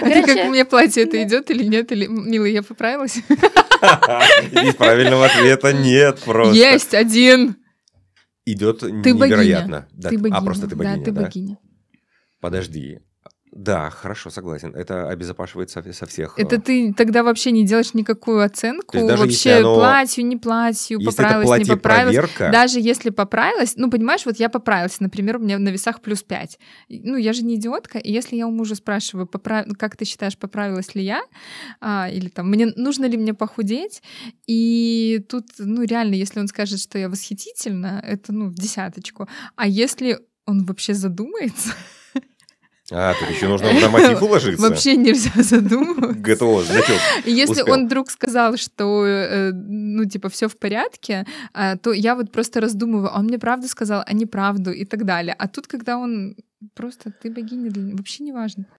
Короче... А ты как у меня платье это идет или нет? Или, милый, я поправилась? И правильного ответа нет просто. Есть один. Идет ты невероятно. Богиня. Да, ты богиня. А, просто ты богиня. Да, ты богиня. Подожди. Да, хорошо, согласен. Это обезопашивает со, со всех. Это э, ты тогда вообще не делаешь никакую оценку даже вообще оно... платью, не платью, если поправилась, платье, не поправилась. Проверка... Даже если поправилась, ну понимаешь, вот я поправилась, например, у меня на весах плюс 5. Ну я же не идиотка, и если я у мужа спрашиваю, поправ... как ты считаешь, поправилась ли я, а, или там, мне нужно ли мне похудеть, и тут, ну реально, если он скажет, что я восхитительна, это, ну, в десяточку. А если он вообще задумается... А, тут еще нужно в норматив уложиться. Вообще нельзя задумываться. ГТО, зачем? Если он вдруг сказал, что, э, ну, типа, все в порядке, а, то я вот просто раздумываю, а он мне правду сказал, а не правду и так далее. А тут, когда он просто, ты богиня, вообще не важно.